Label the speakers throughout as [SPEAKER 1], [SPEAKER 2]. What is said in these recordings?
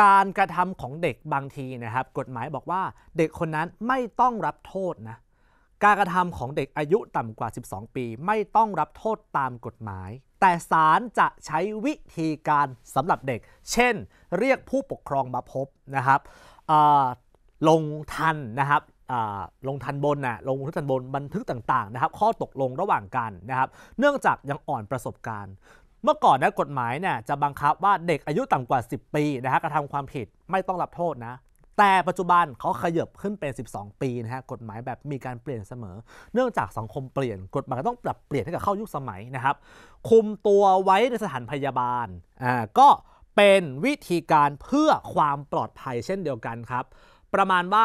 [SPEAKER 1] การกระทำของเด็กบางทีนะครับ กฎหมายบอกว่าเด็กคนนั้นไม่ต้องรับโทษนะ การกระทำของเด็กอายุต่ำกว่า 12 ปีไม่ต้องรับโทษตามกฎหมาย แต่ศาลจะใช้วิธีการสำหรับเด็ก เช่น เรียกผู้ปกครองมาพบนะครับลงทันนะครับลงทันบนนะลงทันบนบันทึกต่างๆนะครับ ข้อตกลงระหว่างกันนะครับ เนื่องจากยังอ่อนประสบการณ์เมื่อก่อนนะกฎหมายเนี่ยจะบังคับว่าเด็กอายุต่ำกว่า 10 ปีนะฮะกระทำความผิดไม่ต้องรับโทษนะ แต่ปัจจุบันเขาขยับขึ้นเป็น 12 ปีนะฮะกฎหมายแบบมีการเปลี่ยนเสมอ เนื่องจากสังคมเปลี่ยนกฎหมายต้องปรับเปลี่ยนให้กับ เข้ายุคสมัยนะครับคุมตัวไว้ในสถานพยาบาลอ่าก็เป็นวิธีการเพื่อความปลอดภัยเช่นเดียวกันครับ ประมาณว่า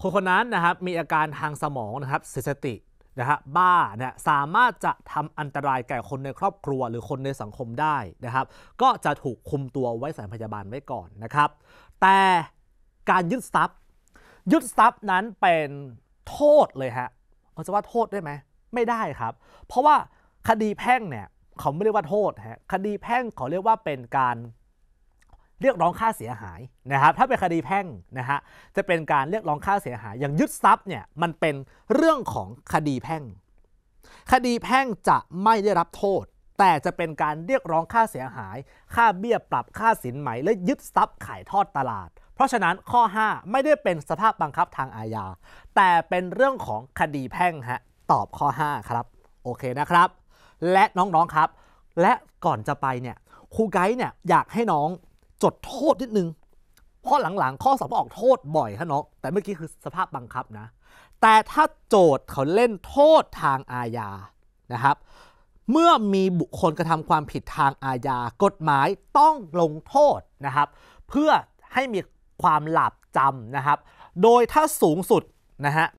[SPEAKER 1] คนคนนั้นนะครับมีอาการทางสมองนะครับเสียสตินะฮะบ้านะสามารถจะทำอันตรายแก่คนในครอบครัวหรือคนในสังคมได้นะครับ ก็จะถูกคุมตัวไว้สถานพยาบาลไว้ก่อนนะครับ แต่การยึดทรัพย์ยึดทรัพย์นั้นเป็นโทษเลยฮะเราจะว่าโทษได้ไหมไม่ได้ครับ เพราะว่าคดีแพ่งเนี่ยเขาไม่เรียกว่าโทษฮะคดีแพ่งเขาเรียกว่าเป็นการเรียกร้องค่าเสียหายนะครับถ้าเป็นคดีแพ่งนะฮะจะเป็นการเรียกร้องค่าเสียหายอย่างยึดทรัพย์เนี่ยมันเป็นเรื่องของคดีแพ่ง คดีแพ่งจะไม่ได้รับโทษ แต่จะเป็นการเรียกร้องค่าเสียหาย ค่าเบี้ยปรับค่าสินไหมและยึดทรัพย์ขายทอดตลาด เพราะฉะนั้นข้อ 5 ไม่ได้เป็นสภาพบังคับทางอาญาแต่เป็นเรื่องของคดีแพ่งฮะตอบข้อ5ครับโอเคนะครับและน้องๆครับ และก่อนจะไปเนี่ยครูไกด์เนี่ยอยากให้น้องจดโทษนิดนึงเพราะหลังๆ ข้อสอบออกโทษบ่อยฮะน้อง แต่เมื่อกี้คือสภาพบังคับนะ แต่ถ้าโจทย์เขาเล่นโทษทางอาญา นะครับ เมื่อมีบุคคลกระทำความผิดทางอาญา กฎหมายต้องลงโทษนะครับ เพื่อให้มีความหลับจำนะครับ โดยถ้าสูงสุดนะฮะ